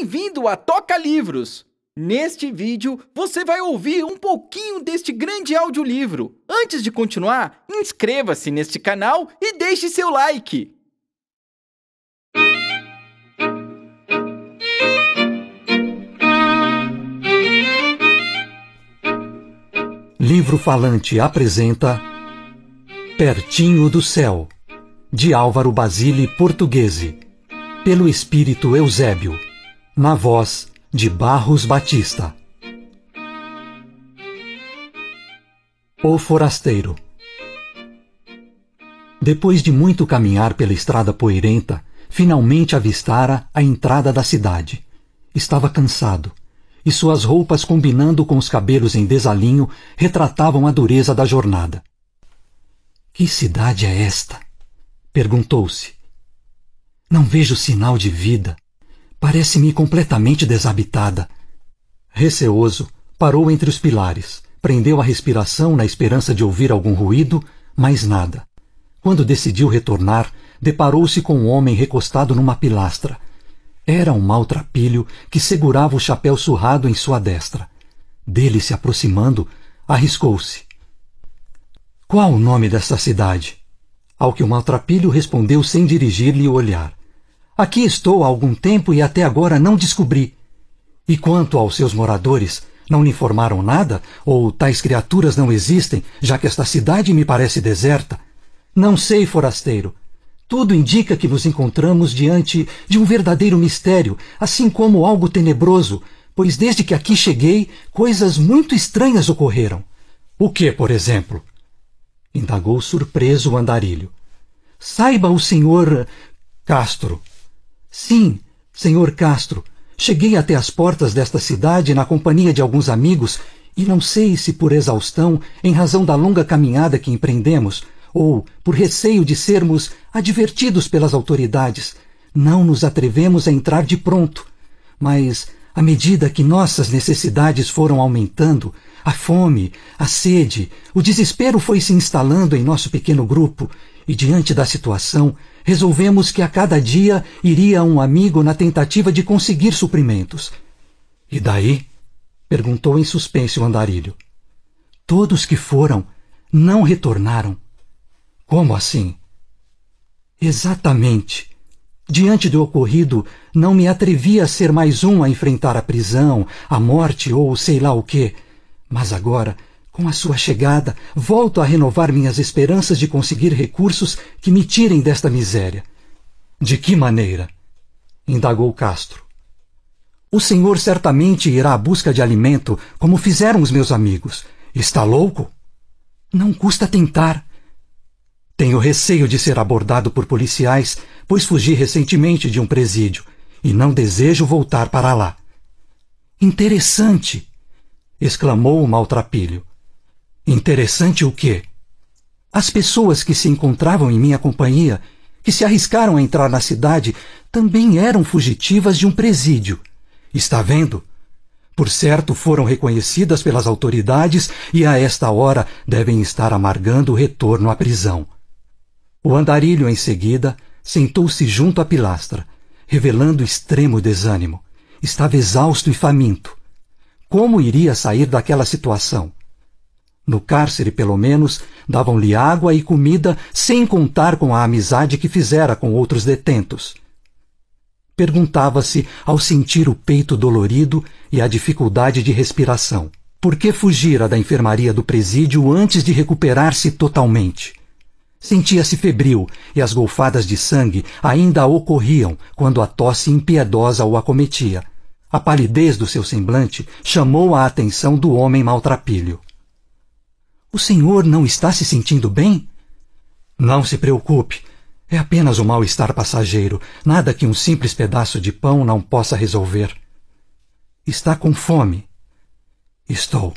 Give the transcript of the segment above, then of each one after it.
Bem-vindo a Toca Livros! Neste vídeo, você vai ouvir um pouquinho deste grande audiolivro. Antes de continuar, inscreva-se neste canal e deixe seu like! Livro Falante apresenta Pertinho do Céu, de Álvaro Basile Portuguese, pelo Espírito Eusébio na voz de Barros Batista. O Forasteiro Depois de muito caminhar pela estrada poeirenta, finalmente avistara a entrada da cidade. Estava cansado, e suas roupas, combinando com os cabelos em desalinho, retratavam a dureza da jornada. Que cidade é esta? perguntou-se. Não vejo sinal de vida. Parece-me completamente desabitada. Receoso, parou entre os pilares, prendeu a respiração na esperança de ouvir algum ruído, mas nada. Quando decidiu retornar, deparou-se com um homem recostado numa pilastra. Era um maltrapilho que segurava o chapéu surrado em sua destra. Dele se aproximando, arriscou-se. Qual o nome desta cidade? Ao que o maltrapilho respondeu sem dirigir-lhe o olhar. Aqui estou há algum tempo e até agora não descobri. E quanto aos seus moradores, não lhe informaram nada? Ou tais criaturas não existem, já que esta cidade me parece deserta? Não sei, forasteiro. Tudo indica que nos encontramos diante de um verdadeiro mistério, assim como algo tenebroso, pois desde que aqui cheguei, coisas muito estranhas ocorreram. O que, por exemplo? Indagou surpreso o andarilho. Saiba o senhor Castro, Sim, senhor Castro, cheguei até as portas desta cidade na companhia de alguns amigos e não sei se por exaustão, em razão da longa caminhada que empreendemos, ou por receio de sermos advertidos pelas autoridades, não nos atrevemos a entrar de pronto. Mas, à medida que nossas necessidades foram aumentando, a fome, a sede, o desespero foi se instalando em nosso pequeno grupo, e diante da situação, resolvemos que a cada dia iria um amigo na tentativa de conseguir suprimentos. E daí? perguntou em suspense o andarilho. Todos que foram não retornaram. Como assim? Exatamente. Diante do ocorrido, não me atrevia a ser mais um a enfrentar a prisão, a morte ou sei lá o quê. Mas agora com a sua chegada, volto a renovar minhas esperanças de conseguir recursos que me tirem desta miséria. De que maneira? indagou Castro. O senhor certamente irá à busca de alimento, como fizeram os meus amigos. Está louco? Não custa tentar. Tenho receio de ser abordado por policiais, pois fugi recentemente de um presídio e não desejo voltar para lá. Interessante! exclamou o maltrapilho. Interessante o quê? As pessoas que se encontravam em minha companhia, que se arriscaram a entrar na cidade, também eram fugitivas de um presídio. Está vendo? Por certo, foram reconhecidas pelas autoridades e a esta hora devem estar amargando o retorno à prisão. O andarilho, em seguida, sentou-se junto à pilastra, revelando extremo desânimo. Estava exausto e faminto. Como iria sair daquela situação? No cárcere, pelo menos, davam-lhe água e comida, sem contar com a amizade que fizera com outros detentos. Perguntava-se, ao sentir o peito dolorido e a dificuldade de respiração, por que fugira da enfermaria do presídio antes de recuperar-se totalmente? Sentia-se febril e as golfadas de sangue ainda ocorriam quando a tosse impiedosa o acometia. A palidez do seu semblante chamou a atenção do homem maltrapilho. O senhor não está se sentindo bem? Não se preocupe. É apenas um mal-estar passageiro, nada que um simples pedaço de pão não possa resolver. Está com fome? Estou.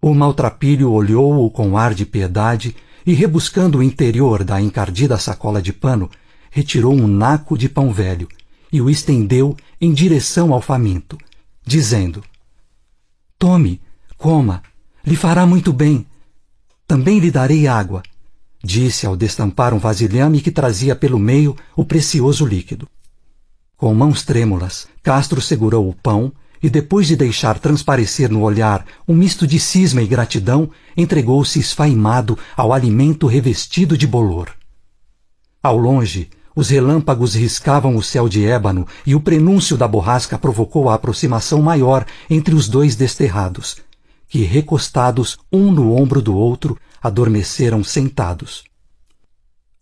O maltrapilho olhou-o com ar de piedade e, rebuscando o interior da encardida sacola de pano, retirou um naco de pão velho e o estendeu em direção ao faminto, dizendo: Tome, coma, lhe fará muito bem. Também lhe darei água, disse ao destampar um vasilhame que trazia pelo meio o precioso líquido. Com mãos trêmulas, Castro segurou o pão e, depois de deixar transparecer no olhar um misto de cisma e gratidão, entregou-se esfaimado ao alimento revestido de bolor. Ao longe, os relâmpagos riscavam o céu de ébano e o prenúncio da borrasca provocou a aproximação maior entre os dois desterrados, que, recostados um no ombro do outro, adormeceram sentados.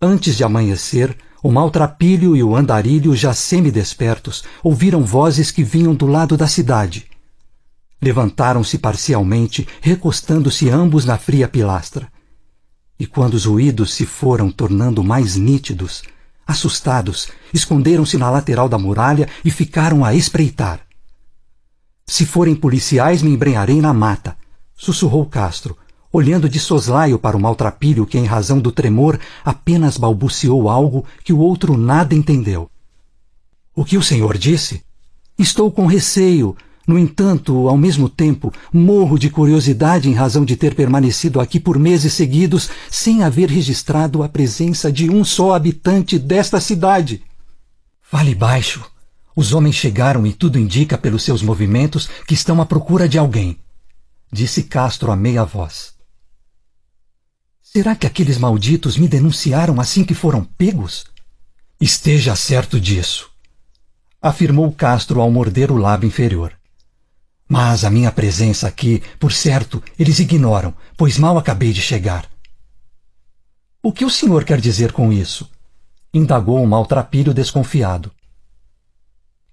Antes de amanhecer, o maltrapilho e o andarilho, já semidespertos, ouviram vozes que vinham do lado da cidade. Levantaram-se parcialmente, recostando-se ambos na fria pilastra. E quando os ruídos se foram tornando mais nítidos, assustados, esconderam-se na lateral da muralha e ficaram a espreitar. Se forem policiais, me embrenharei na mata, sussurrou Castro, olhando de soslaio para o maltrapilho que, em razão do tremor, apenas balbuciou algo que o outro nada entendeu. O que o senhor disse? Estou com receio. No entanto, ao mesmo tempo, morro de curiosidade em razão de ter permanecido aqui por meses seguidos sem haver registrado a presença de um só habitante desta cidade. Fale baixo, os homens chegaram e tudo indica pelos seus movimentos que estão à procura de alguém, disse Castro a meia voz. Será que aqueles malditos me denunciaram assim que foram pegos? Esteja certo disso, afirmou Castro ao morder o lábio inferior. Mas a minha presença aqui, por certo, eles ignoram, pois mal acabei de chegar. O que o senhor quer dizer com isso? indagou o maltrapilho desconfiado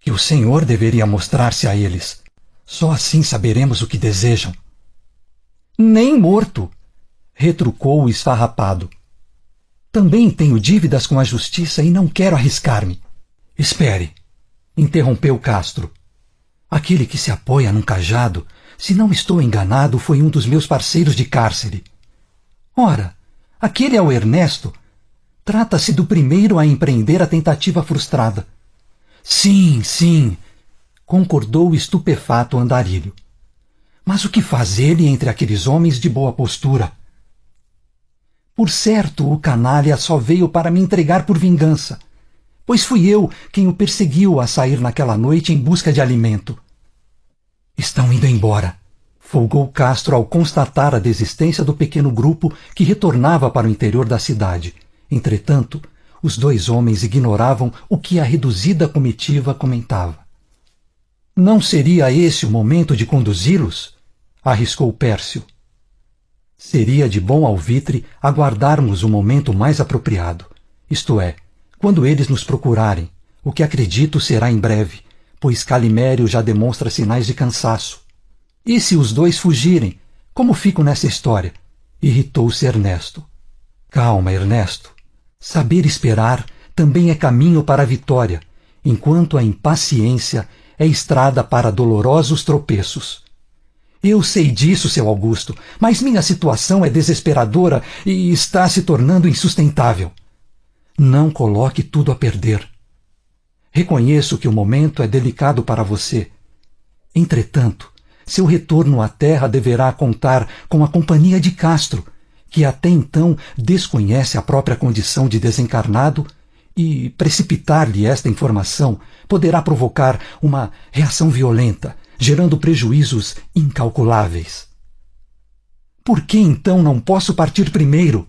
que o Senhor deveria mostrar-se a eles. Só assim saberemos o que desejam. Nem morto, retrucou o esfarrapado. Também tenho dívidas com a justiça e não quero arriscar-me. Espere, interrompeu Castro. Aquele que se apoia num cajado, se não estou enganado, foi um dos meus parceiros de cárcere. Ora, aquele é o Ernesto. Trata-se do primeiro a empreender a tentativa frustrada. Sim, sim, concordou o estupefato andarilho. Mas o que faz ele entre aqueles homens de boa postura? Por certo, o canalha só veio para me entregar por vingança, pois fui eu quem o perseguiu a sair naquela noite em busca de alimento. Estão indo embora, folgou Castro ao constatar a desistência do pequeno grupo que retornava para o interior da cidade. Entretanto, os dois homens ignoravam o que a reduzida comitiva comentava. Não seria esse o momento de conduzi-los? arriscou Pércio. Seria de bom alvitre aguardarmos o momento mais apropriado, isto é, quando eles nos procurarem, o que acredito será em breve, pois Calimério já demonstra sinais de cansaço. E se os dois fugirem, como fico nessa história? Irritou-se Ernesto. Calma, Ernesto. Saber esperar também é caminho para a vitória, enquanto a impaciência é estrada para dolorosos tropeços. Eu sei disso, seu Augusto, mas minha situação é desesperadora e está se tornando insustentável. Não coloque tudo a perder. Reconheço que o momento é delicado para você. Entretanto, seu retorno à terra deverá contar com a companhia de Castro, que até então desconhece a própria condição de desencarnado, e precipitar-lhe esta informação poderá provocar uma reação violenta, gerando prejuízos incalculáveis. Por que então não posso partir primeiro?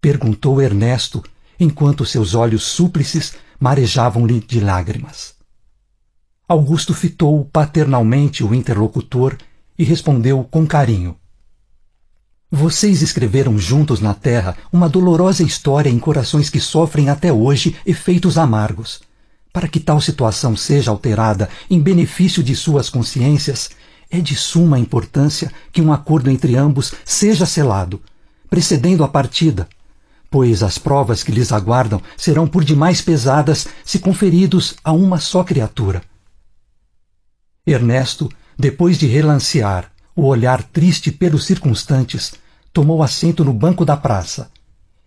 perguntou Ernesto, enquanto seus olhos súplices marejavam-lhe de lágrimas. Augusto fitou paternalmente o interlocutor e respondeu com carinho. Vocês escreveram juntos na Terra uma dolorosa história em corações que sofrem até hoje efeitos amargos. Para que tal situação seja alterada em benefício de suas consciências, é de suma importância que um acordo entre ambos seja selado, precedendo a partida, pois as provas que lhes aguardam serão por demais pesadas se conferidos a uma só criatura. Ernesto, depois de relancear o olhar triste pelos circunstantes tomou assento no banco da praça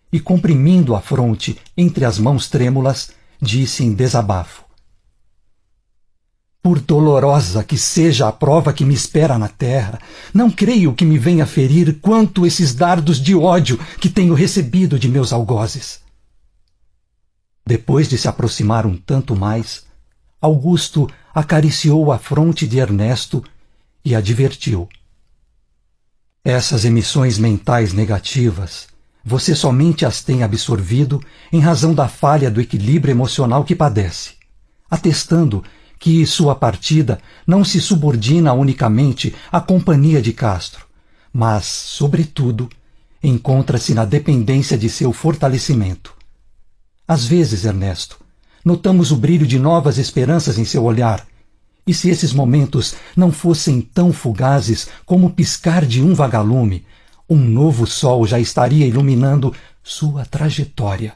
e, comprimindo a fronte entre as mãos trêmulas, disse em desabafo: Por dolorosa que seja a prova que me espera na terra, não creio que me venha ferir quanto esses dardos de ódio que tenho recebido de meus algozes. Depois de se aproximar um tanto mais, Augusto acariciou a fronte de Ernesto e advertiu: essas emissões mentais negativas, você somente as tem absorvido em razão da falha do equilíbrio emocional que padece, atestando que sua partida não se subordina unicamente à companhia de Castro, mas, sobretudo, encontra-se na dependência de seu fortalecimento. Às vezes, Ernesto, notamos o brilho de novas esperanças em seu olhar, e se esses momentos não fossem tão fugazes como o piscar de um vagalume, um novo sol já estaria iluminando sua trajetória.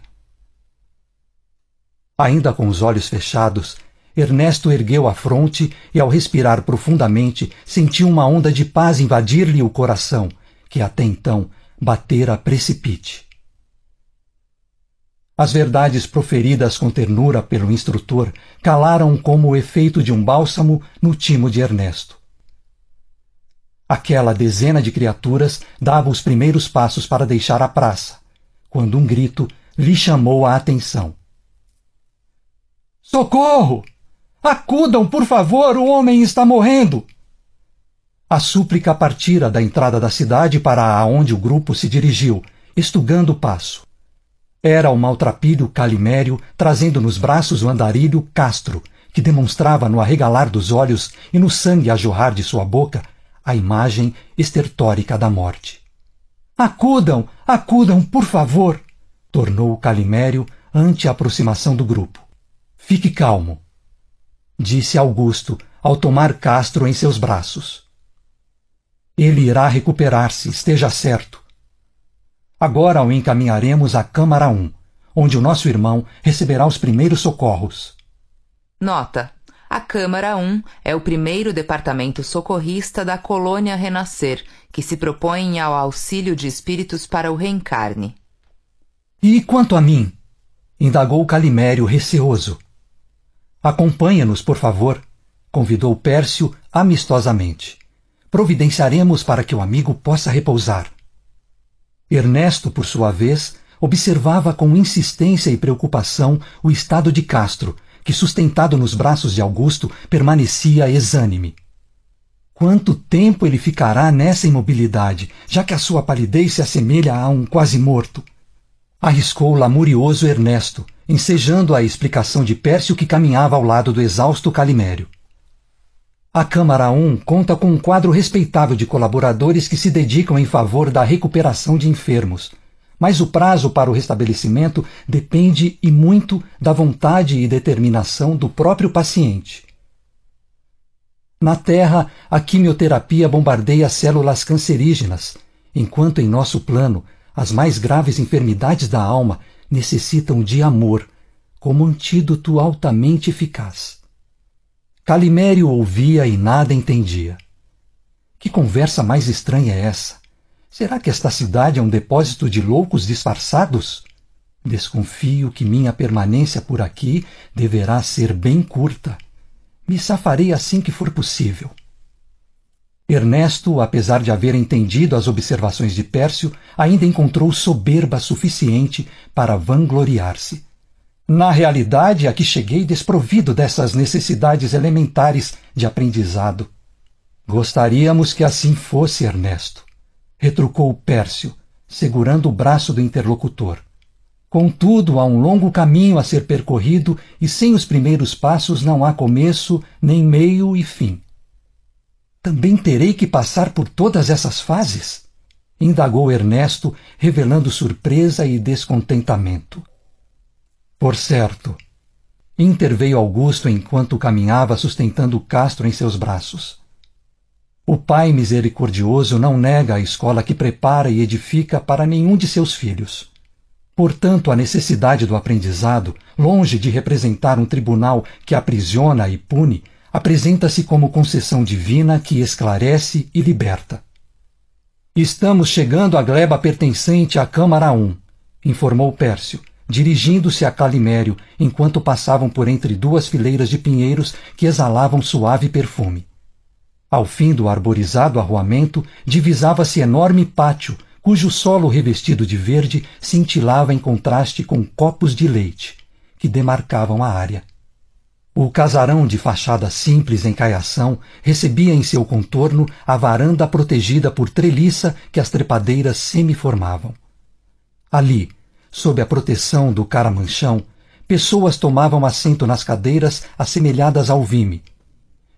Ainda com os olhos fechados, Ernesto ergueu a fronte e, ao respirar profundamente, sentiu uma onda de paz invadir-lhe o coração, que até então batera a precipite. As verdades proferidas com ternura pelo instrutor calaram como o efeito de um bálsamo no timo de Ernesto. Aquela dezena de criaturas dava os primeiros passos para deixar a praça, quando um grito lhe chamou a atenção. Socorro! Acudam, por favor, o homem está morrendo! A súplica partira da entrada da cidade para aonde o grupo se dirigiu, estugando o passo. Era o maltrapilho Calimério trazendo nos braços o andarilho Castro, que demonstrava no arregalar dos olhos e no sangue a jorrar de sua boca a imagem estertórica da morte. Acudam, acudam, por favor! tornou Calimério ante a aproximação do grupo. Fique calmo, disse Augusto ao tomar Castro em seus braços. Ele irá recuperar-se, esteja certo. Agora o encaminharemos à Câmara 1, onde o nosso irmão receberá os primeiros socorros. Nota: a Câmara 1 é o primeiro departamento socorrista da colônia Renascer, que se propõe ao auxílio de espíritos para o reencarne. E quanto a mim? indagou Calimério receoso. Acompanha-nos, por favor, convidou Pércio amistosamente. Providenciaremos para que o amigo possa repousar. Ernesto, por sua vez, observava com insistência e preocupação o estado de Castro, que, sustentado nos braços de Augusto, permanecia exânime. Quanto tempo ele ficará nessa imobilidade, já que a sua palidez se assemelha a um quase morto? Arriscou lamurioso Ernesto, ensejando a explicação de Pércio que caminhava ao lado do exausto Calimério. A Câmara 1 conta com um quadro respeitável de colaboradores que se dedicam em favor da recuperação de enfermos. Mas o prazo para o restabelecimento depende e muito da vontade e determinação do próprio paciente. Na Terra, a quimioterapia bombardeia células cancerígenas, enquanto em nosso plano, as mais graves enfermidades da alma necessitam de amor, como antídoto altamente eficaz. Calimério ouvia e nada entendia. Que conversa mais estranha é essa? Será que esta cidade é um depósito de loucos disfarçados? Desconfio que minha permanência por aqui deverá ser bem curta. Me safarei assim que for possível. Ernesto, apesar de haver entendido as observações de Pércio, ainda encontrou soberba suficiente para vangloriar-se. Na realidade, aqui cheguei desprovido dessas necessidades elementares de aprendizado. Gostaríamos que assim fosse, Ernesto, retrucou Pércio, segurando o braço do interlocutor. Contudo, há um longo caminho a ser percorrido e sem os primeiros passos não há começo, nem meio e fim. Também terei que passar por todas essas fases? indagou Ernesto, revelando surpresa e descontentamento. Por certo. Interveio Augusto enquanto caminhava sustentando Castro em seus braços. O Pai misericordioso não nega a escola que prepara e edifica para nenhum de seus filhos. Portanto, a necessidade do aprendizado, longe de representar um tribunal que aprisiona e pune, apresenta-se como concessão divina que esclarece e liberta. Estamos chegando à gleba pertencente à Câmara 1, informou Pércio, dirigindo-se a Calimério, enquanto passavam por entre duas fileiras de pinheiros que exalavam suave perfume. Ao fim do arborizado arruamento, divisava-se enorme pátio, cujo solo revestido de verde cintilava em contraste com copos de leite, que demarcavam a área. O casarão de fachada simples em caiação recebia em seu contorno a varanda protegida por treliça que as trepadeiras semiformavam. Ali, Sob a proteção do caramanchão, pessoas tomavam assento nas cadeiras assemelhadas ao vime.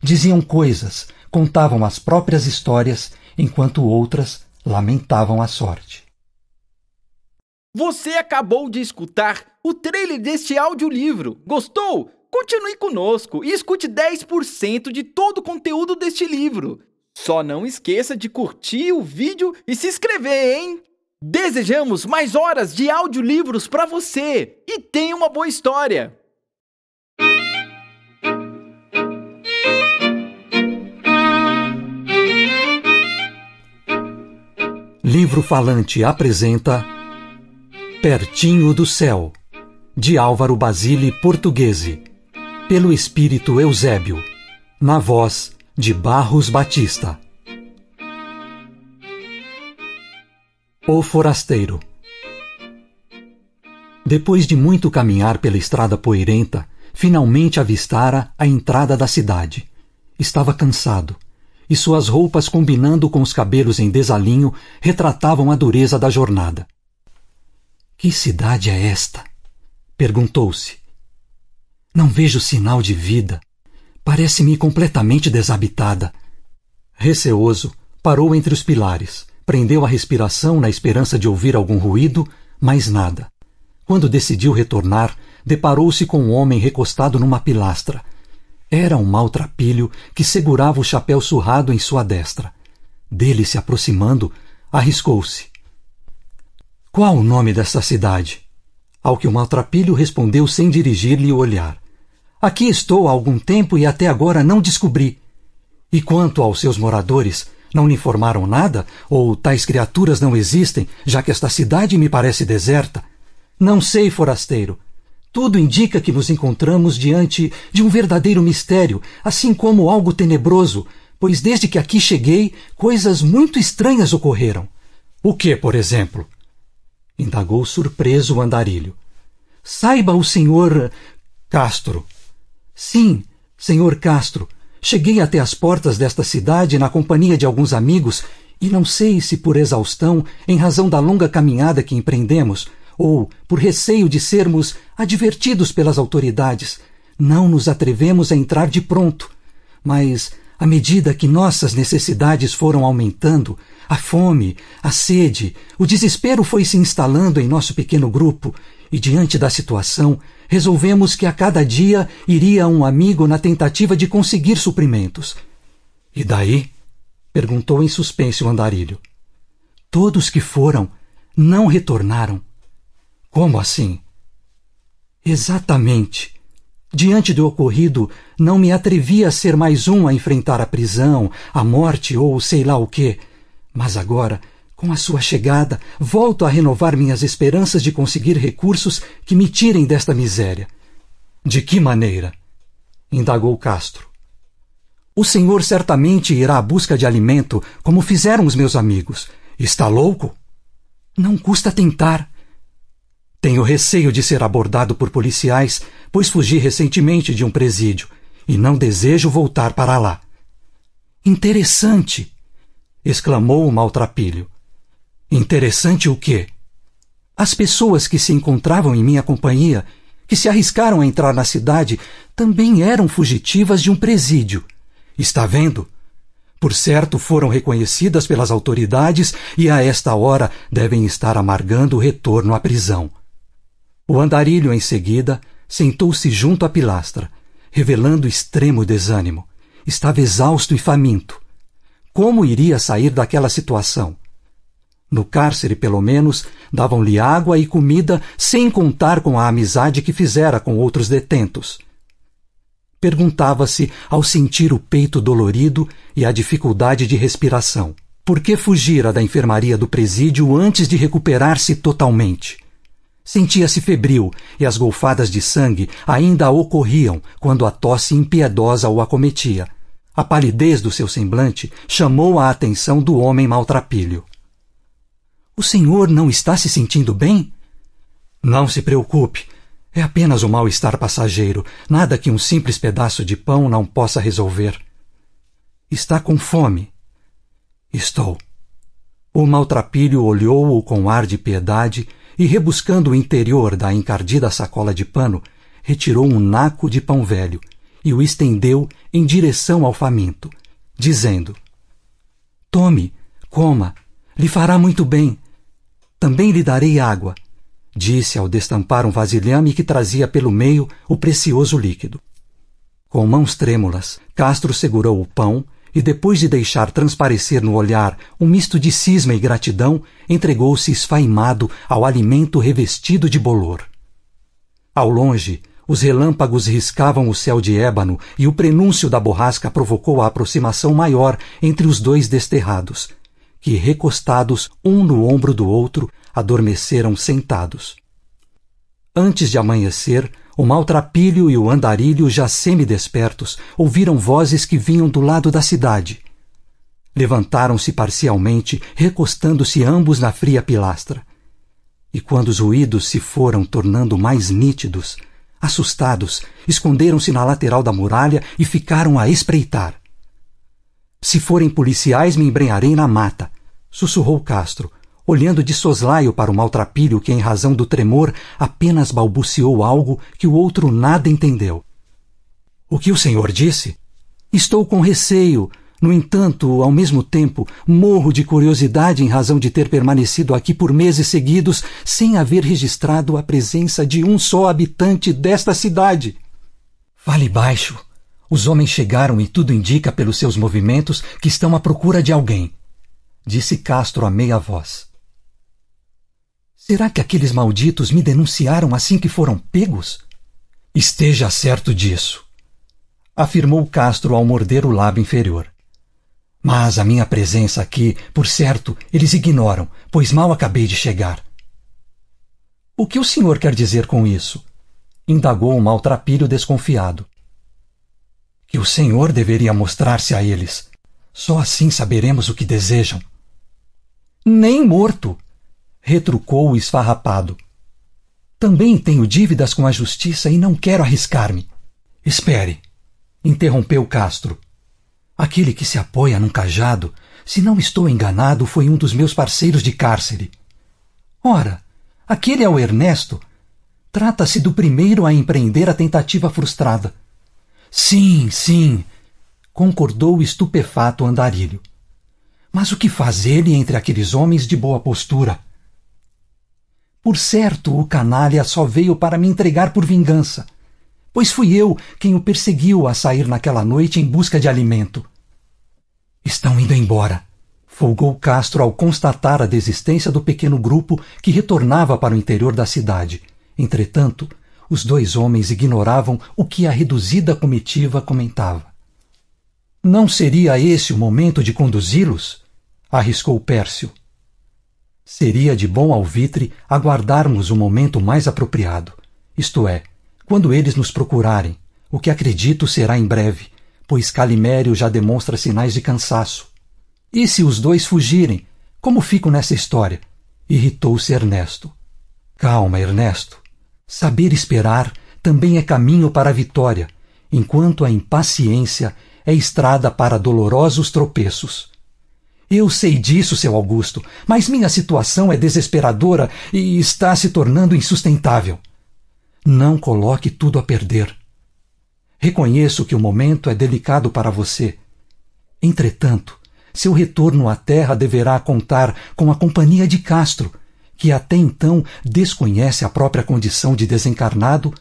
Diziam coisas, contavam as próprias histórias, enquanto outras lamentavam a sorte. Você acabou de escutar o trailer deste audiolivro. Gostou? Continue conosco e escute 10% de todo o conteúdo deste livro. Só não esqueça de curtir o vídeo e se inscrever, hein? Desejamos mais horas de audiolivros para você e tenha uma boa história! Livro Falante apresenta Pertinho do Céu, de Álvaro Basile Portuguese, pelo Espírito Eusébio, na voz de Barros Batista. O Forasteiro Depois de muito caminhar pela estrada poeirenta, finalmente avistara a entrada da cidade. Estava cansado, e suas roupas, combinando com os cabelos em desalinho, retratavam a dureza da jornada. Que cidade é esta? perguntou-se. Não vejo sinal de vida. Parece-me completamente desabitada. Receoso, parou entre os pilares Prendeu a respiração na esperança de ouvir algum ruído, mas nada. Quando decidiu retornar, deparou-se com um homem recostado numa pilastra. Era um maltrapilho que segurava o chapéu surrado em sua destra. Dele se aproximando, arriscou-se. Qual o nome desta cidade? Ao que o maltrapilho respondeu sem dirigir-lhe o olhar. Aqui estou há algum tempo e até agora não descobri. E quanto aos seus moradores, não lhe informaram nada? Ou tais criaturas não existem, já que esta cidade me parece deserta? Não sei, forasteiro. Tudo indica que nos encontramos diante de um verdadeiro mistério, assim como algo tenebroso, pois desde que aqui cheguei, coisas muito estranhas ocorreram. O que, por exemplo? indagou surpreso o andarilho. Saiba o senhor Castro. Sim, senhor Castro, Cheguei até as portas desta cidade na companhia de alguns amigos, e não sei se por exaustão, em razão da longa caminhada que empreendemos, ou por receio de sermos advertidos pelas autoridades, não nos atrevemos a entrar de pronto. Mas, à medida que nossas necessidades foram aumentando, a fome, a sede, o desespero foi se instalando em nosso pequeno grupo, e diante da situação, resolvemos que a cada dia iria um amigo na tentativa de conseguir suprimentos. E daí? perguntou em suspense o andarilho. Todos que foram não retornaram. Como assim? Exatamente. Diante do ocorrido, não me atrevia a ser mais um a enfrentar a prisão, a morte ou sei lá o quê. Mas agora com a sua chegada, volto a renovar minhas esperanças de conseguir recursos que me tirem desta miséria. De que maneira? indagou Castro. O senhor certamente irá à busca de alimento, como fizeram os meus amigos. Está louco? Não custa tentar. Tenho receio de ser abordado por policiais, pois fugi recentemente de um presídio e não desejo voltar para lá. Interessante! exclamou o maltrapilho. Interessante o quê? As pessoas que se encontravam em minha companhia, que se arriscaram a entrar na cidade, também eram fugitivas de um presídio. Está vendo? Por certo, foram reconhecidas pelas autoridades e a esta hora devem estar amargando o retorno à prisão. O andarilho, em seguida, sentou-se junto à pilastra, revelando extremo desânimo. Estava exausto e faminto. Como iria sair daquela situação? No cárcere, pelo menos, davam-lhe água e comida, sem contar com a amizade que fizera com outros detentos. Perguntava-se, ao sentir o peito dolorido e a dificuldade de respiração, por que fugira da enfermaria do presídio antes de recuperar-se totalmente? Sentia-se febril e as golfadas de sangue ainda ocorriam quando a tosse impiedosa o acometia. A palidez do seu semblante chamou a atenção do homem maltrapilho. O senhor não está se sentindo bem? Não se preocupe. É apenas um mal-estar passageiro, nada que um simples pedaço de pão não possa resolver. Está com fome? Estou. O maltrapilho olhou-o com ar de piedade e, rebuscando o interior da encardida sacola de pano, retirou um naco de pão velho e o estendeu em direção ao faminto, dizendo: Tome, coma, lhe fará muito bem também lhe darei água, disse ao destampar um vasilhame que trazia pelo meio o precioso líquido. Com mãos trêmulas, Castro segurou o pão e, depois de deixar transparecer no olhar um misto de cisma e gratidão, entregou-se esfaimado ao alimento revestido de bolor. Ao longe, os relâmpagos riscavam o céu de ébano e o prenúncio da borrasca provocou a aproximação maior entre os dois desterrados, que, recostados um no ombro do outro, adormeceram sentados. Antes de amanhecer, o maltrapilho e o andarilho, já semidespertos, ouviram vozes que vinham do lado da cidade. Levantaram-se parcialmente, recostando-se ambos na fria pilastra. E quando os ruídos se foram tornando mais nítidos, assustados, esconderam-se na lateral da muralha e ficaram a espreitar. Se forem policiais, me embrenharei na mata, sussurrou Castro, olhando de soslaio para o maltrapilho que, em razão do tremor, apenas balbuciou algo que o outro nada entendeu. O que o senhor disse? Estou com receio. No entanto, ao mesmo tempo, morro de curiosidade em razão de ter permanecido aqui por meses seguidos sem haver registrado a presença de um só habitante desta cidade. Fale baixo. Os homens chegaram e tudo indica pelos seus movimentos que estão à procura de alguém disse Castro a meia voz. Será que aqueles malditos me denunciaram assim que foram pegos? Esteja certo disso, afirmou Castro ao morder o lábio inferior. Mas a minha presença aqui, por certo, eles ignoram, pois mal acabei de chegar. O que o senhor quer dizer com isso? indagou o maltrapilho desconfiado. Que o senhor deveria mostrar-se a eles. Só assim saberemos o que desejam. Nem morto, retrucou o esfarrapado. Também tenho dívidas com a justiça e não quero arriscar-me. Espere, interrompeu Castro. Aquele que se apoia num cajado, se não estou enganado, foi um dos meus parceiros de cárcere. Ora, aquele é o Ernesto. Trata-se do primeiro a empreender a tentativa frustrada. Sim, sim, concordou o estupefato Andarilho. Mas o que faz ele entre aqueles homens de boa postura? Por certo, o canalha só veio para me entregar por vingança, pois fui eu quem o perseguiu a sair naquela noite em busca de alimento. Estão indo embora, folgou Castro ao constatar a desistência do pequeno grupo que retornava para o interior da cidade. Entretanto, os dois homens ignoravam o que a reduzida comitiva comentava. Não seria esse o momento de conduzi-los? arriscou Pércio. Seria de bom alvitre aguardarmos o um momento mais apropriado, isto é, quando eles nos procurarem, o que acredito será em breve, pois Calimério já demonstra sinais de cansaço. E se os dois fugirem, como fico nessa história? Irritou-se Ernesto. Calma, Ernesto. Saber esperar também é caminho para a vitória, enquanto a impaciência é estrada para dolorosos tropeços. Eu sei disso, seu Augusto, mas minha situação é desesperadora e está se tornando insustentável. Não coloque tudo a perder. Reconheço que o momento é delicado para você. Entretanto, seu retorno à Terra deverá contar com a companhia de Castro, que até então desconhece a própria condição de desencarnado,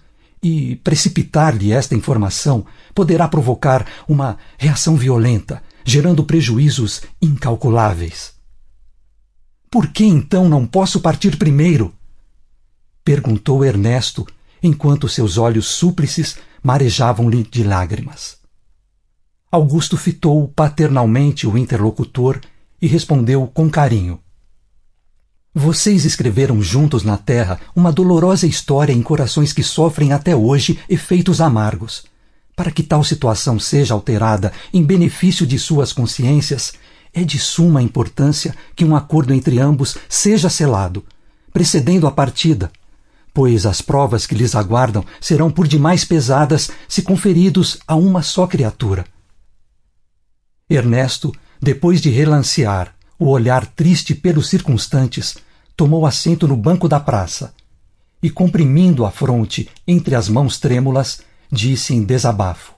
e precipitar-lhe esta informação poderá provocar uma reação violenta gerando prejuízos incalculáveis. Por que então não posso partir primeiro? perguntou Ernesto, enquanto seus olhos súplices marejavam-lhe de lágrimas. Augusto fitou paternalmente o interlocutor e respondeu com carinho. Vocês escreveram juntos na Terra uma dolorosa história em corações que sofrem até hoje efeitos amargos para que tal situação seja alterada em benefício de suas consciências, é de suma importância que um acordo entre ambos seja selado, precedendo a partida, pois as provas que lhes aguardam serão por demais pesadas se conferidos a uma só criatura. Ernesto, depois de relancear o olhar triste pelos circunstantes, tomou assento no banco da praça e, comprimindo a fronte entre as mãos trêmulas, disse em desabafo.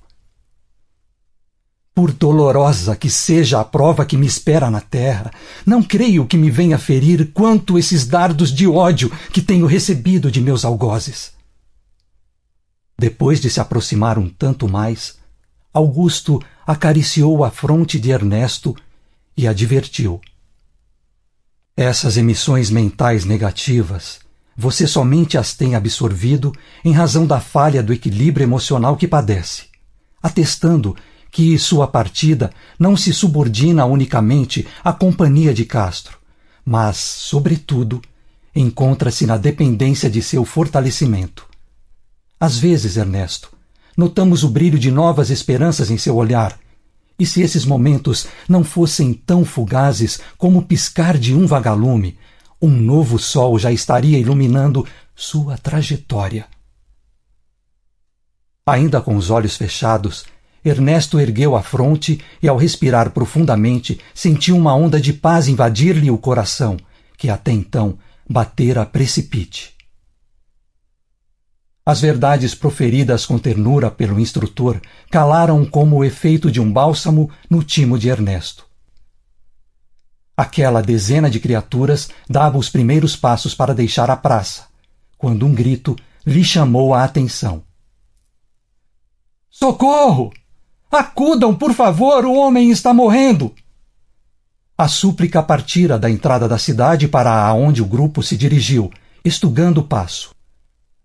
Por dolorosa que seja a prova que me espera na terra, não creio que me venha ferir quanto esses dardos de ódio que tenho recebido de meus algozes. Depois de se aproximar um tanto mais, Augusto acariciou a fronte de Ernesto e advertiu: Essas emissões mentais negativas você somente as tem absorvido em razão da falha do equilíbrio emocional que padece, atestando que sua partida não se subordina unicamente à companhia de Castro, mas, sobretudo, encontra-se na dependência de seu fortalecimento. Às vezes, Ernesto, notamos o brilho de novas esperanças em seu olhar. E se esses momentos não fossem tão fugazes como o piscar de um vagalume, um novo sol já estaria iluminando sua trajetória. Ainda com os olhos fechados, Ernesto ergueu a fronte e, ao respirar profundamente, sentiu uma onda de paz invadir-lhe o coração, que até então batera a precipite. As verdades proferidas com ternura pelo instrutor calaram como o efeito de um bálsamo no timo de Ernesto. Aquela dezena de criaturas dava os primeiros passos para deixar a praça, quando um grito lhe chamou a atenção. Socorro! Acudam, por favor, o homem está morrendo! A súplica partira da entrada da cidade para aonde o grupo se dirigiu, estugando o passo.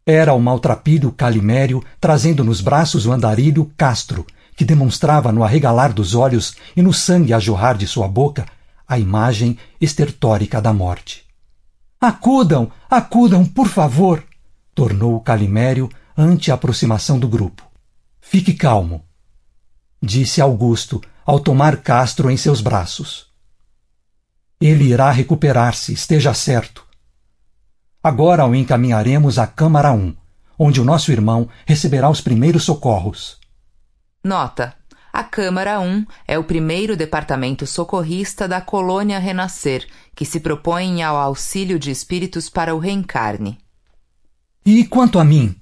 Era o maltrapilho Calimério trazendo nos braços o andarilho Castro, que demonstrava no arregalar dos olhos e no sangue a jorrar de sua boca a imagem estertórica da morte. Acudam, acudam, por favor! tornou Calimério ante a aproximação do grupo. Fique calmo, disse Augusto ao tomar Castro em seus braços. Ele irá recuperar-se, esteja certo. Agora o encaminharemos à Câmara 1, onde o nosso irmão receberá os primeiros socorros. Nota: a Câmara 1 é o primeiro departamento socorrista da colônia Renascer, que se propõe ao auxílio de espíritos para o reencarne. E quanto a mim?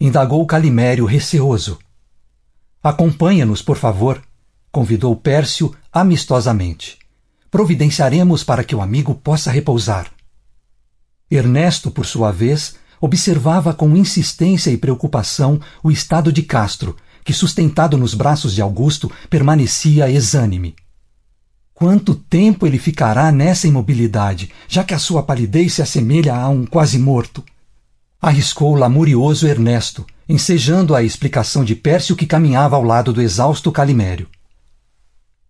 indagou Calimério receoso. Acompanha-nos, por favor, convidou Pércio amistosamente. Providenciaremos para que o amigo possa repousar. Ernesto, por sua vez, observava com insistência e preocupação o estado de Castro, que, sustentado nos braços de Augusto, permanecia exânime. Quanto tempo ele ficará nessa imobilidade, já que a sua palidez se assemelha a um quase morto? Arriscou o lamurioso Ernesto, ensejando a explicação de Pércio que caminhava ao lado do exausto Calimério.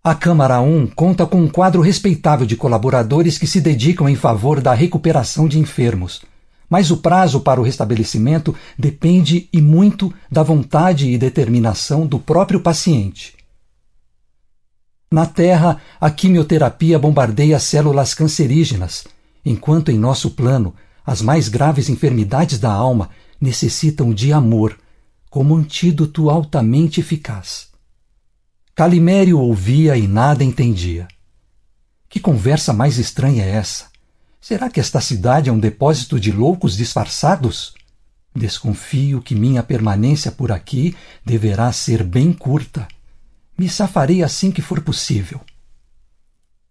A Câmara 1 conta com um quadro respeitável de colaboradores que se dedicam em favor da recuperação de enfermos, mas o prazo para o restabelecimento depende e muito da vontade e determinação do próprio paciente. Na Terra, a quimioterapia bombardeia células cancerígenas, enquanto em nosso plano, as mais graves enfermidades da alma necessitam de amor, como antídoto altamente eficaz. Calimério ouvia e nada entendia. Que conversa mais estranha é essa? Será que esta cidade é um depósito de loucos disfarçados? Desconfio que minha permanência por aqui deverá ser bem curta. Me safarei assim que for possível.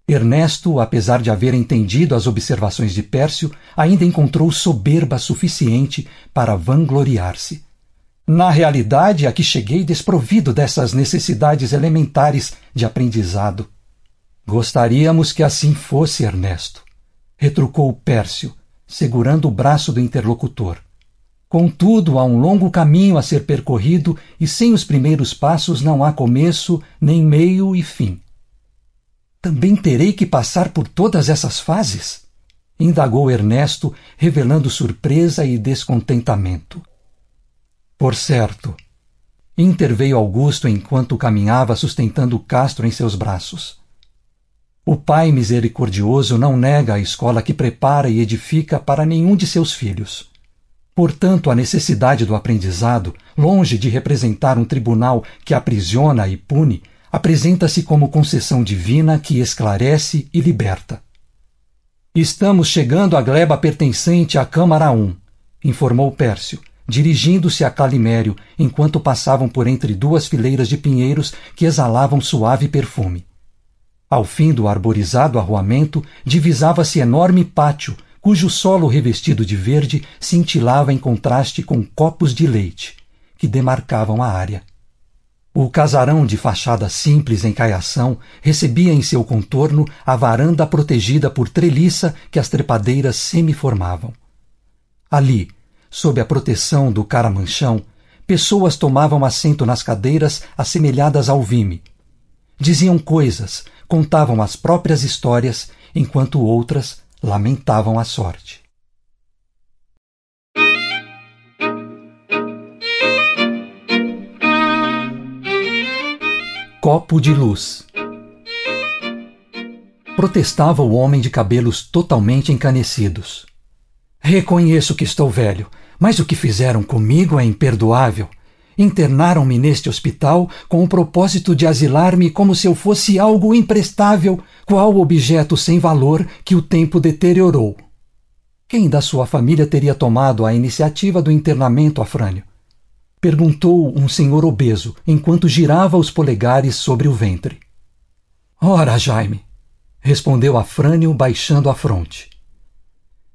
Ernesto, apesar de haver entendido as observações de Pércio, ainda encontrou soberba suficiente para vangloriar-se. Na realidade, aqui cheguei desprovido dessas necessidades elementares de aprendizado. Gostaríamos que assim fosse, Ernesto retrucou Pércio, segurando o braço do interlocutor. Contudo, há um longo caminho a ser percorrido e sem os primeiros passos não há começo, nem meio e fim. Também terei que passar por todas essas fases? indagou Ernesto, revelando surpresa e descontentamento. Por certo, interveio Augusto enquanto caminhava sustentando Castro em seus braços. O Pai misericordioso não nega a escola que prepara e edifica para nenhum de seus filhos. Portanto, a necessidade do aprendizado, longe de representar um tribunal que aprisiona e pune, apresenta-se como concessão divina que esclarece e liberta. Estamos chegando à gleba pertencente à Câmara 1, informou Pércio, dirigindo-se a Calimério enquanto passavam por entre duas fileiras de pinheiros que exalavam suave perfume. Ao fim do arborizado arruamento, divisava-se enorme pátio, cujo solo revestido de verde cintilava em contraste com copos de leite, que demarcavam a área. O casarão de fachada simples em caiação recebia em seu contorno a varanda protegida por treliça que as trepadeiras semiformavam. Ali, sob a proteção do caramanchão, pessoas tomavam assento nas cadeiras assemelhadas ao vime. Diziam coisas, contavam as próprias histórias, enquanto outras lamentavam a sorte. Copo de luz. Protestava o homem de cabelos totalmente encanecidos. Reconheço que estou velho, mas o que fizeram comigo é imperdoável. Internaram-me neste hospital com o propósito de asilar-me como se eu fosse algo imprestável, qual objeto sem valor que o tempo deteriorou. Quem da sua família teria tomado a iniciativa do internamento Afrânio? Perguntou um senhor obeso, enquanto girava os polegares sobre o ventre. Ora, Jaime, respondeu Afrânio, baixando a fronte.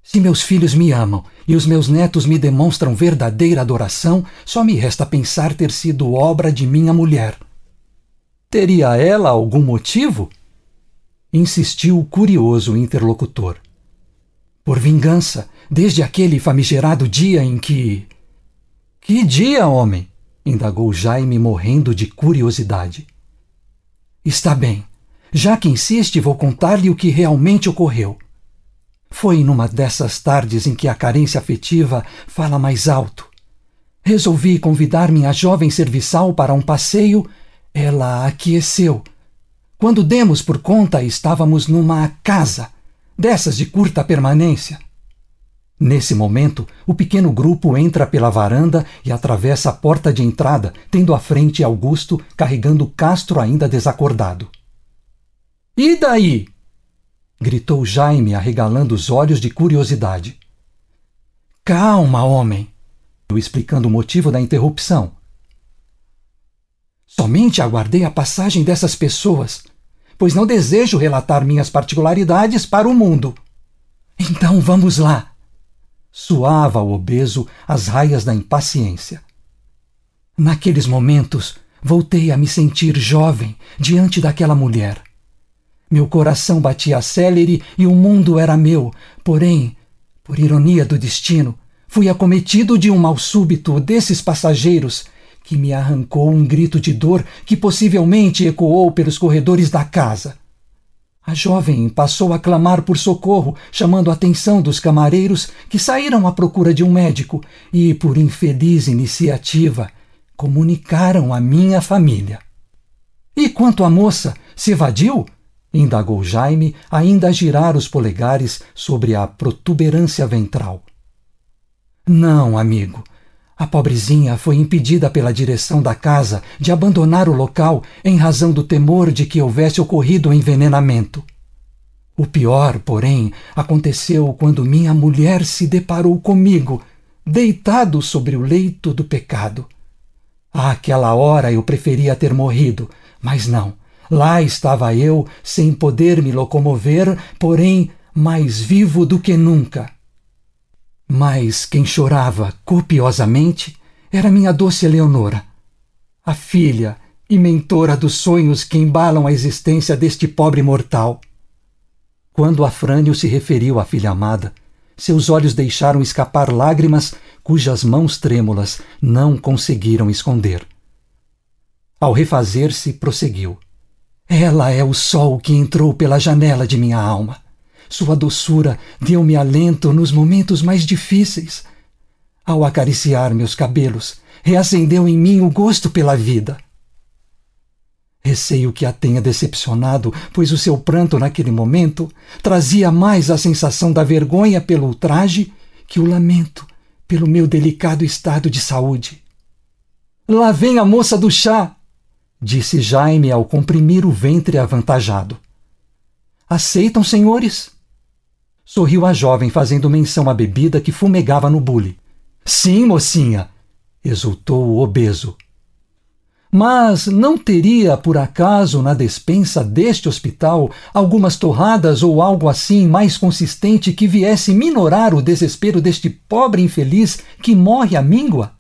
Se meus filhos me amam e os meus netos me demonstram verdadeira adoração, só me resta pensar ter sido obra de minha mulher. Teria ela algum motivo? Insistiu o curioso interlocutor. Por vingança, desde aquele famigerado dia em que. Que dia, homem? indagou Jaime, morrendo de curiosidade. Está bem. Já que insiste, vou contar-lhe o que realmente ocorreu. Foi numa dessas tardes em que a carência afetiva fala mais alto. Resolvi convidar minha jovem serviçal para um passeio. Ela aqueceu. Quando demos por conta, estávamos numa casa, dessas de curta permanência. Nesse momento, o pequeno grupo entra pela varanda e atravessa a porta de entrada, tendo à frente Augusto carregando Castro ainda desacordado. E daí? gritou Jaime, arregalando os olhos de curiosidade. Calma, homem! eu explicando o motivo da interrupção. Somente aguardei a passagem dessas pessoas, pois não desejo relatar minhas particularidades para o mundo. Então vamos lá! Suava o obeso as raias da impaciência. Naqueles momentos, voltei a me sentir jovem diante daquela mulher meu coração batia célere e o mundo era meu, porém, por ironia do destino, fui acometido de um mal súbito desses passageiros que me arrancou um grito de dor que possivelmente ecoou pelos corredores da casa. A jovem passou a clamar por socorro, chamando a atenção dos camareiros que saíram à procura de um médico e, por infeliz iniciativa, comunicaram à minha família. E quanto à moça, se evadiu indagou Jaime, ainda a girar os polegares sobre a protuberância ventral. Não, amigo. A pobrezinha foi impedida pela direção da casa de abandonar o local em razão do temor de que houvesse ocorrido o envenenamento. O pior, porém, aconteceu quando minha mulher se deparou comigo, deitado sobre o leito do pecado. Àquela hora eu preferia ter morrido, mas não. Lá estava eu, sem poder me locomover, porém mais vivo do que nunca. Mas quem chorava copiosamente era minha doce Leonora, a filha e mentora dos sonhos que embalam a existência deste pobre mortal. Quando Afrânio se referiu à filha amada, seus olhos deixaram escapar lágrimas cujas mãos trêmulas não conseguiram esconder. Ao refazer-se, prosseguiu. Ela é o sol que entrou pela janela de minha alma. Sua doçura deu-me alento nos momentos mais difíceis. Ao acariciar meus cabelos, reacendeu em mim o gosto pela vida. Receio que a tenha decepcionado, pois o seu pranto naquele momento trazia mais a sensação da vergonha pelo ultraje que o lamento pelo meu delicado estado de saúde. Lá vem a moça do chá! disse Jaime ao comprimir o ventre avantajado. Aceitam, senhores? Sorriu a jovem, fazendo menção à bebida que fumegava no bule. Sim, mocinha! exultou o obeso. Mas não teria, por acaso, na despensa deste hospital algumas torradas ou algo assim mais consistente que viesse minorar o desespero deste pobre infeliz que morre à míngua?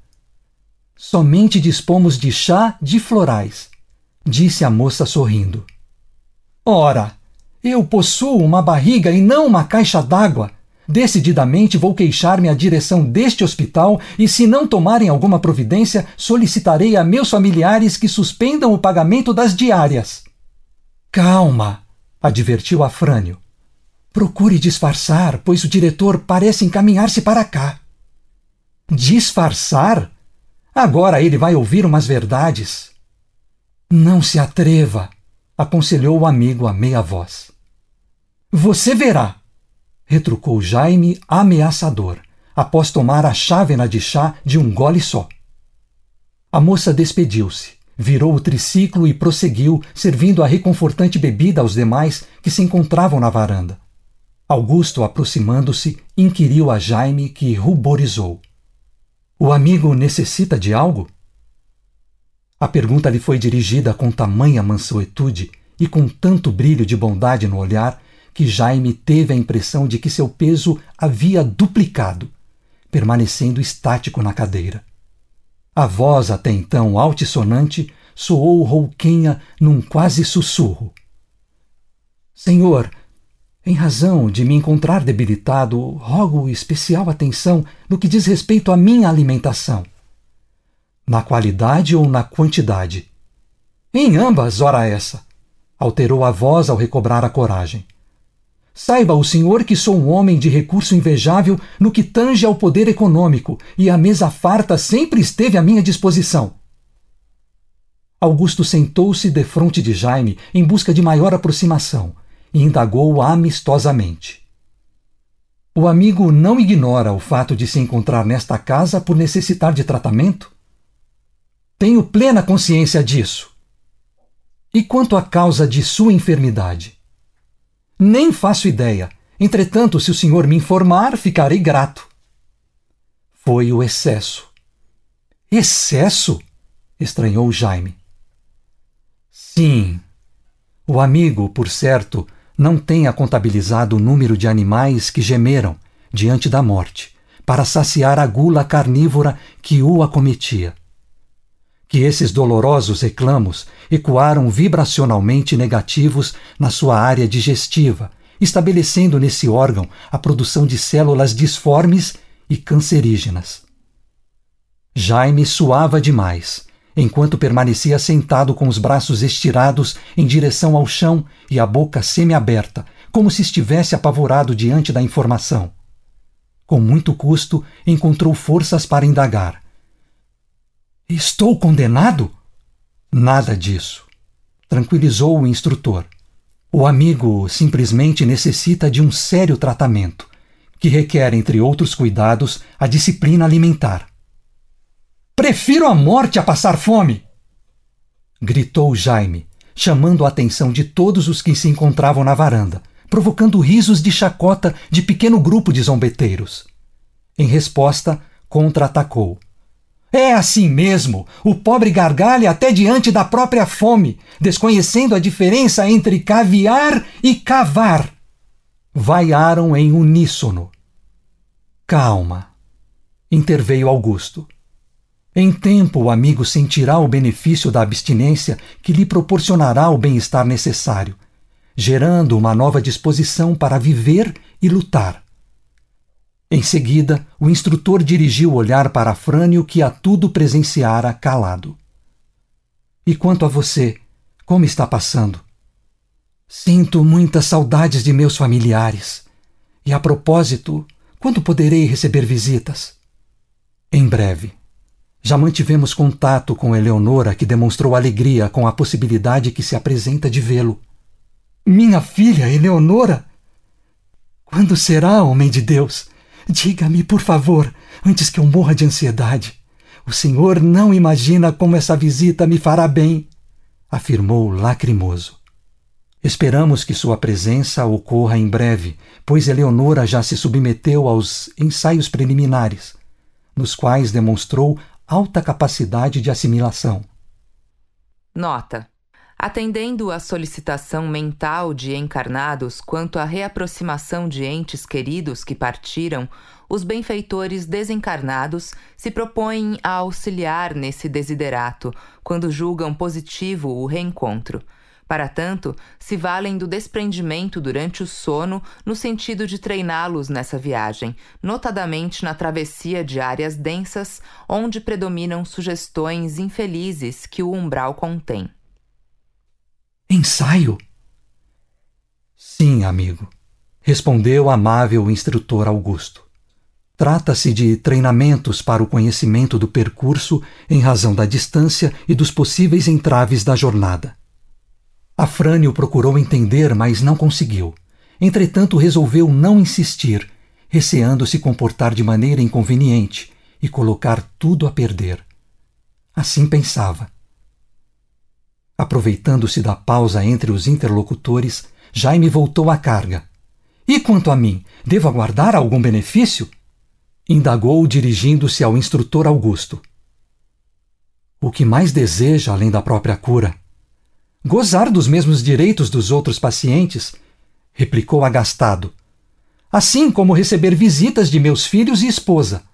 Somente dispomos de chá de florais, disse a moça sorrindo. Ora, eu possuo uma barriga e não uma caixa d'água. Decididamente vou queixar-me à direção deste hospital e, se não tomarem alguma providência, solicitarei a meus familiares que suspendam o pagamento das diárias. Calma, advertiu Afrânio. Procure disfarçar, pois o diretor parece encaminhar-se para cá. Disfarçar? Agora ele vai ouvir umas verdades. Não se atreva, aconselhou o amigo a meia voz. Você verá, retrucou Jaime ameaçador, após tomar a chávena de chá de um gole só. A moça despediu-se, virou o triciclo e prosseguiu, servindo a reconfortante bebida aos demais que se encontravam na varanda. Augusto, aproximando-se, inquiriu a Jaime, que ruborizou. O amigo necessita de algo? A pergunta lhe foi dirigida com tamanha mansuetude e com tanto brilho de bondade no olhar que Jaime teve a impressão de que seu peso havia duplicado, permanecendo estático na cadeira. A voz, até então altissonante, soou rouquenha num quase sussurro. Senhor, em razão de me encontrar debilitado, rogo especial atenção no que diz respeito à minha alimentação na qualidade ou na quantidade. Em ambas, ora essa! Alterou a voz ao recobrar a coragem. Saiba o senhor que sou um homem de recurso invejável no que tange ao poder econômico e a mesa farta sempre esteve à minha disposição. Augusto sentou-se defronte de Jaime em busca de maior aproximação e indagou amistosamente. O amigo não ignora o fato de se encontrar nesta casa por necessitar de tratamento? Tenho plena consciência disso. E quanto à causa de sua enfermidade? Nem faço ideia. Entretanto, se o senhor me informar, ficarei grato. Foi o excesso. Excesso? estranhou Jaime. Sim. O amigo, por certo, não tenha contabilizado o número de animais que gemeram diante da morte, para saciar a gula carnívora que o acometia que esses dolorosos reclamos ecoaram vibracionalmente negativos na sua área digestiva, estabelecendo nesse órgão a produção de células disformes e cancerígenas. Jaime suava demais, enquanto permanecia sentado com os braços estirados em direção ao chão e a boca semiaberta, como se estivesse apavorado diante da informação. Com muito custo, encontrou forças para indagar. Estou condenado? Nada disso. Tranquilizou o instrutor. O amigo simplesmente necessita de um sério tratamento, que requer, entre outros cuidados, a disciplina alimentar. Prefiro a morte a passar fome! gritou Jaime, chamando a atenção de todos os que se encontravam na varanda, provocando risos de chacota de pequeno grupo de zombeteiros. Em resposta, contra-atacou. É assim mesmo. O pobre gargalha até diante da própria fome, desconhecendo a diferença entre caviar e cavar. Vaiaram em uníssono. Calma, interveio Augusto. Em tempo, o amigo sentirá o benefício da abstinência que lhe proporcionará o bem-estar necessário, gerando uma nova disposição para viver e lutar. Em seguida, o instrutor dirigiu o olhar para Frânio, que a tudo presenciara calado. E quanto a você, como está passando? Sinto muitas saudades de meus familiares. E a propósito, quando poderei receber visitas? Em breve. Já mantivemos contato com Eleonora, que demonstrou alegria com a possibilidade que se apresenta de vê-lo. Minha filha, Eleonora? Quando será, homem de Deus? Diga-me, por favor, antes que eu morra de ansiedade. O senhor não imagina como essa visita me fará bem, afirmou lacrimoso. Esperamos que sua presença ocorra em breve, pois Eleonora já se submeteu aos ensaios preliminares, nos quais demonstrou alta capacidade de assimilação. Nota: Atendendo à solicitação mental de encarnados quanto à reaproximação de entes queridos que partiram, os benfeitores desencarnados se propõem a auxiliar nesse desiderato, quando julgam positivo o reencontro. Para tanto, se valem do desprendimento durante o sono no sentido de treiná-los nessa viagem, notadamente na travessia de áreas densas onde predominam sugestões infelizes que o umbral contém. Ensaio? Sim, amigo, respondeu o amável instrutor Augusto. Trata-se de treinamentos para o conhecimento do percurso em razão da distância e dos possíveis entraves da jornada. Afrânio procurou entender, mas não conseguiu. Entretanto, resolveu não insistir, receando se comportar de maneira inconveniente e colocar tudo a perder. Assim pensava, Aproveitando-se da pausa entre os interlocutores, Jaime voltou à carga. E quanto a mim, devo aguardar algum benefício? Indagou, dirigindo-se ao instrutor Augusto. O que mais deseja além da própria cura? Gozar dos mesmos direitos dos outros pacientes, replicou agastado. Assim como receber visitas de meus filhos e esposa.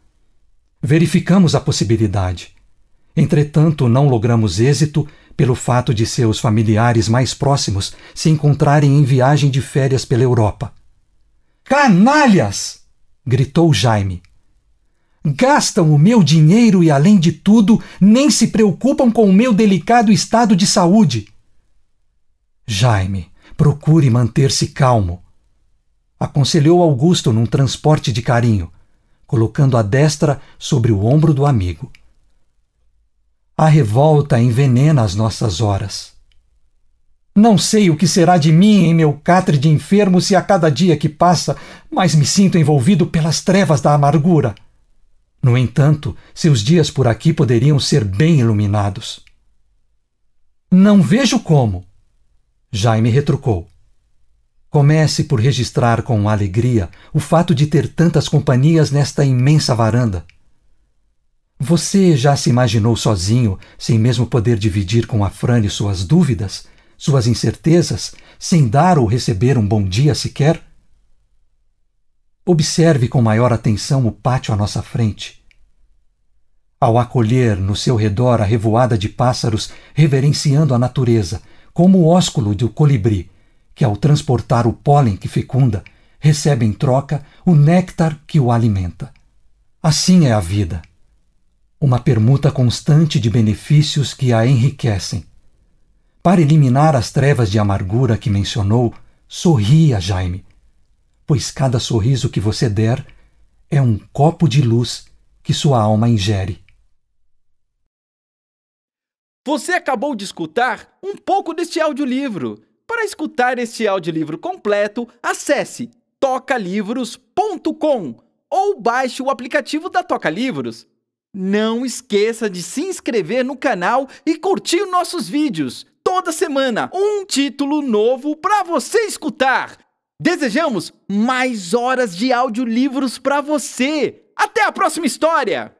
Verificamos a possibilidade. Entretanto, não logramos êxito pelo fato de seus familiares mais próximos se encontrarem em viagem de férias pela Europa. Canalhas! gritou Jaime. Gastam o meu dinheiro e, além de tudo, nem se preocupam com o meu delicado estado de saúde. Jaime, procure manter-se calmo. Aconselhou Augusto num transporte de carinho, colocando a destra sobre o ombro do amigo. A revolta envenena as nossas horas. Não sei o que será de mim em meu catre de enfermo se a cada dia que passa mais me sinto envolvido pelas trevas da amargura. No entanto, seus dias por aqui poderiam ser bem iluminados. Não vejo como. Jaime retrucou. Comece por registrar com alegria o fato de ter tantas companhias nesta imensa varanda. Você já se imaginou sozinho, sem mesmo poder dividir com a Frane suas dúvidas, suas incertezas, sem dar ou receber um bom dia sequer? Observe com maior atenção o pátio à nossa frente. Ao acolher no seu redor a revoada de pássaros, reverenciando a natureza, como o ósculo do colibri, que ao transportar o pólen que fecunda, recebe em troca o néctar que o alimenta. Assim é a vida uma permuta constante de benefícios que a enriquecem. Para eliminar as trevas de amargura que mencionou, sorria, Jaime, pois cada sorriso que você der é um copo de luz que sua alma ingere. Você acabou de escutar um pouco deste audiolivro. Para escutar este audiolivro completo, acesse tocalivros.com ou baixe o aplicativo da Toca Livros. Não esqueça de se inscrever no canal e curtir nossos vídeos. Toda semana, um título novo para você escutar. Desejamos mais horas de audiolivros para você. Até a próxima história!